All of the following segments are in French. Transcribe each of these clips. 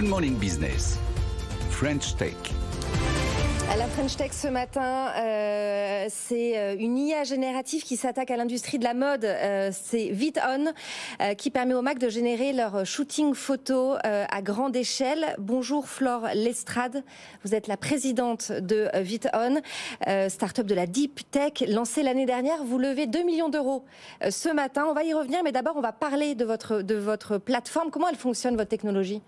Good Morning Business. French Tech. À la French Tech ce matin, euh, c'est euh, une IA générative qui s'attaque à l'industrie de la mode. Euh, c'est VitOn qui permet aux macs de générer leur shooting photo à grande échelle. Bonjour Flore Lestrade, vous êtes la présidente de VitOn, start-up de la Deep Tech, lancée l'année dernière. Vous levez 2 millions d'euros ce matin. On va y revenir, mais d'abord on va parler de votre, de votre plateforme. Comment elle fonctionne, votre technologie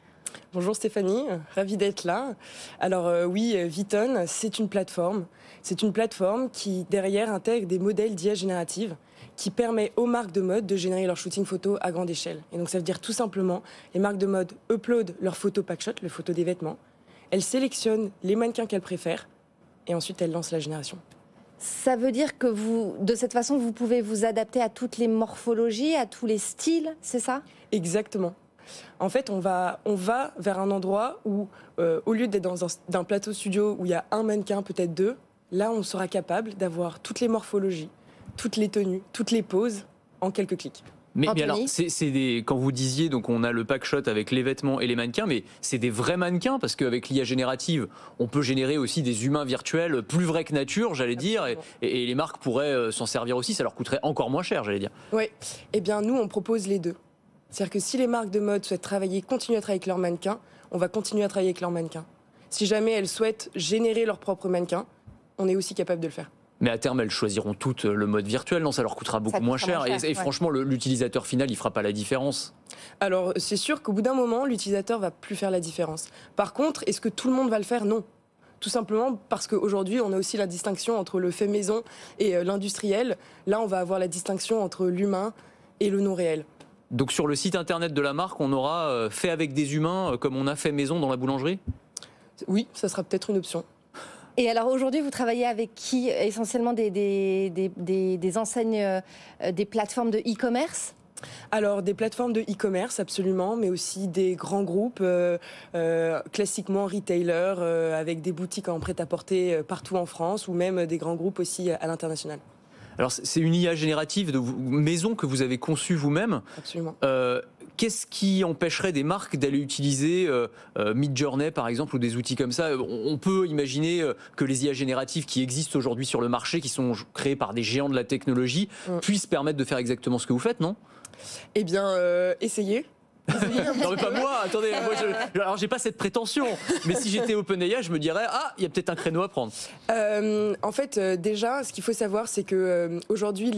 Bonjour Stéphanie, ravie d'être là. Alors euh, oui, euh, Viton, c'est une plateforme. C'est une plateforme qui, derrière, intègre des modèles d'IA générative qui permet aux marques de mode de générer leur shooting photo à grande échelle. Et donc ça veut dire tout simplement, les marques de mode uploadent leurs photos packshot, les photos des vêtements. Elles sélectionnent les mannequins qu'elles préfèrent et ensuite elles lancent la génération. Ça veut dire que vous, de cette façon, vous pouvez vous adapter à toutes les morphologies, à tous les styles, c'est ça Exactement en fait, on va, on va vers un endroit où, euh, au lieu d'être dans un, d'un plateau studio où il y a un mannequin, peut-être deux, là, on sera capable d'avoir toutes les morphologies, toutes les tenues, toutes les poses en quelques clics. Mais, alors, c'est, des, quand vous disiez, donc on a le pack shot avec les vêtements et les mannequins, mais c'est des vrais mannequins parce qu'avec l'IA générative, on peut générer aussi des humains virtuels plus vrais que nature, j'allais dire, et, les marques pourraient euh, s'en servir aussi, ça leur coûterait encore moins cher, j'allais dire. Oui, et eh bien nous, on propose les deux. C'est-à-dire que si les marques de mode souhaitent travailler, continuer à travailler avec leurs mannequins, on va continuer à travailler avec leurs mannequins. Si jamais elles souhaitent générer leurs propres mannequins, on est aussi capable de le faire. Mais à terme, elles choisiront toutes euh, le mode virtuel, non Ça leur coûtera beaucoup moins, cher. Et, franchement, l'utilisateur final, il fera pas la différence. Alors, c'est sûr qu'au bout d'un moment, l'utilisateur va plus faire la différence. Par contre, est-ce que tout le monde va le faire Non. Tout simplement parce qu'aujourd'hui, on a aussi la distinction entre le fait maison et euh, l'industriel. Là, on va avoir la distinction entre l'humain et le non réel. Donc sur le site internet de la marque, on aura euh, fait avec des humains euh, comme on a fait maison dans la boulangerie Oui, ça sera peut-être une option. Et alors aujourd'hui, vous travaillez avec qui Essentiellement des, des, enseignes, euh, des plateformes de e-commerce alors des plateformes de e-commerce absolument, mais aussi des grands groupes classiquement retailers avec des boutiques en prêt-à-porter partout en France ou même des grands groupes aussi à l'international. Alors c'est une IA générative de maison que vous avez conçue vous-même. Absolument. Euh, qu'est-ce qui empêcherait des marques d'aller utiliser euh, euh, Midjourney par exemple ou des outils comme ça On peut imaginer que les IA génératives qui existent aujourd'hui sur le marché, qui sont créées par des géants de la technologie, mm. puissent permettre de faire exactement ce que vous faites, non Eh bien, essayez non mais pas moi, attendez, je, alors j'ai pas cette prétention, mais si j'étais AI je me dirais ah il y a peut-être un créneau à prendre. Euh, en fait, euh, déjà, ce qu'il faut savoir, c'est que euh, aujourd'hui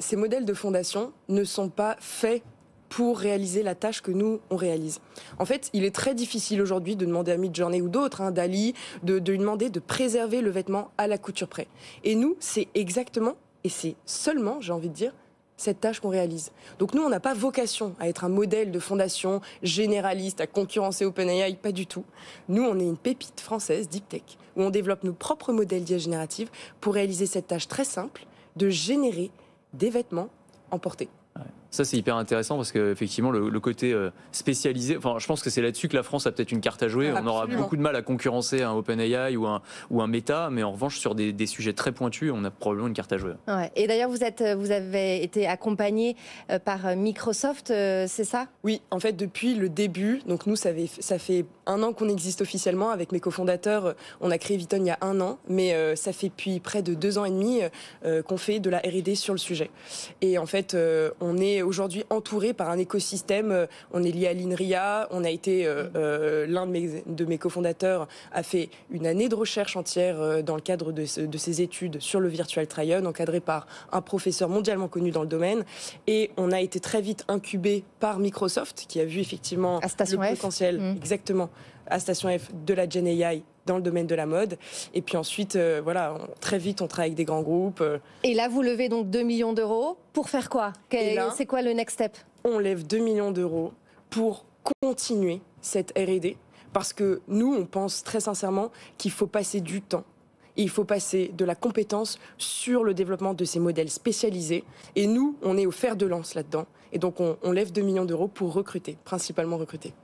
ces modèles de fondation ne sont pas faits pour réaliser la tâche que nous, on réalise. En fait, il est très difficile aujourd'hui de demander à Midjourney ou d'autres, hein, Dali, de lui demander de préserver le vêtement à la couture près. Et nous, c'est exactement, et c'est seulement, j'ai envie de dire, cette tâche qu'on réalise. Donc nous, on n'a pas vocation à être un modèle de fondation généraliste, à concurrencer OpenAI, pas du tout. Nous, on est une pépite française, deep tech, où on développe nos propres modèles d'IA pour réaliser cette tâche très simple de générer des vêtements emportés. Ça, c'est hyper intéressant parce qu'effectivement le, côté euh, spécialisé. Enfin, je pense que c'est là-dessus que la France a peut-être une carte à jouer. on aura beaucoup de mal à concurrencer un OpenAI ou un ou un Meta, mais en revanche, sur des, sujets très pointus, on a probablement une carte à jouer. Ouais. Et d'ailleurs, vous êtes, euh, vous avez été accompagné euh, par Microsoft, c'est ça Oui, en fait, depuis le début. Donc nous, ça, ça fait un an qu'on existe officiellement avec mes cofondateurs. On a créé Viton il y a un an, mais ça fait puis près de deux ans et demi qu'on fait de la R&D sur le sujet. Et en fait, on est aujourd'hui entouré par un écosystème. Euh, on est lié à l'INRIA. On a été, euh, euh, l'un de mes, cofondateurs a fait une année de recherche entière dans le cadre de, ses études sur le virtual try encadré par un professeur mondialement connu dans le domaine. Et on a été très vite incubé par Microsoft, qui a vu effectivement le potentiel, mmh. exactement, à Station F de la Gen dans le domaine de la mode. Et puis ensuite, euh, voilà, très vite, on travaille avec des grands groupes. Euh. Et là, vous levez donc 2 millions d'euros pour faire quoi C'est quoi le next step On lève 2 millions d'euros pour continuer cette R&D parce que nous, on pense très sincèrement qu'il faut passer du temps il faut passer de la compétence sur le développement de ces modèles spécialisés. Et nous, on est au fer de lance là-dedans. Et donc, on, on lève 2 millions d'euros pour recruter, principalement recruter.